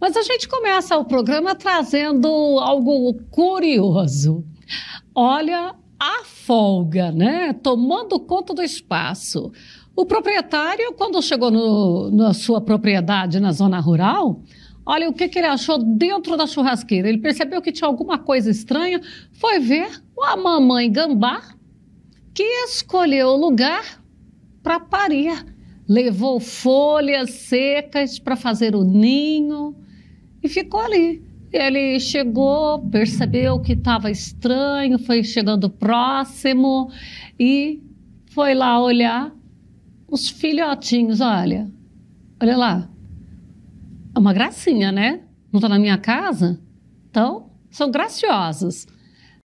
Mas a gente começa o programa trazendo algo curioso. Olha a folga, né? Tomando conta do espaço. O proprietário, quando chegou no, na sua propriedade na zona rural, olha o que, que ele achou dentro da churrasqueira. Ele percebeu que tinha alguma coisa estranha, foi ver a mamãe gambá que escolheu o lugar para parir. Levou folhas secas para fazer o ninho, e ficou ali. Ele chegou, percebeu que estava estranho, foi chegando próximo e foi lá olhar os filhotinhos. Olha, olha lá. É uma gracinha, né? Não está na minha casa? Então, são graciosos.